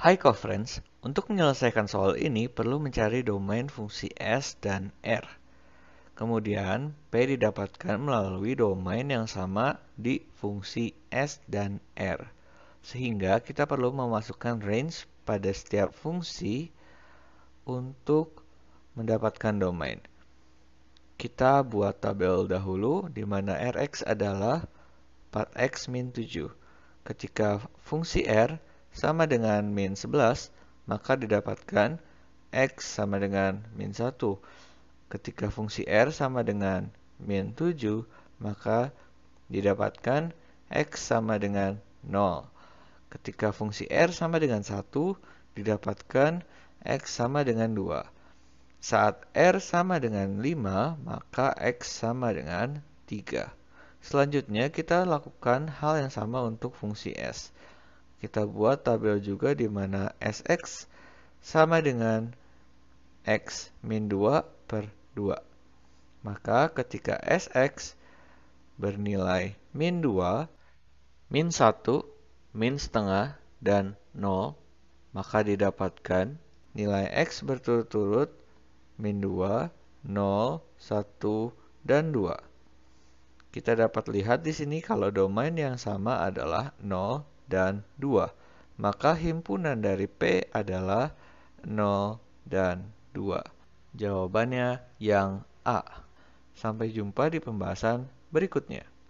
Hai friends. untuk menyelesaikan soal ini perlu mencari domain fungsi S dan R. Kemudian P didapatkan melalui domain yang sama di fungsi S dan R. Sehingga kita perlu memasukkan range pada setiap fungsi untuk mendapatkan domain. Kita buat tabel dahulu di mana Rx adalah 4x 7. Ketika fungsi R sama dengan min 11, maka didapatkan X sama dengan min 1. Ketika fungsi R sama dengan min 7, maka didapatkan X sama dengan 0. Ketika fungsi R sama dengan 1, didapatkan X sama dengan 2. Saat R sama dengan 5, maka X sama dengan 3. Selanjutnya, kita lakukan hal yang sama untuk fungsi S kita buat tabel juga di mana Sx sama dengan X min 2 per 2. Maka ketika Sx bernilai min 2, min 1, min setengah, dan 0, maka didapatkan nilai X berturut-turut min 2, 0, 1, dan 2. Kita dapat lihat di sini kalau domain yang sama adalah 0, dan 2. Maka himpunan dari P adalah 0 dan 2. Jawabannya yang A. Sampai jumpa di pembahasan berikutnya.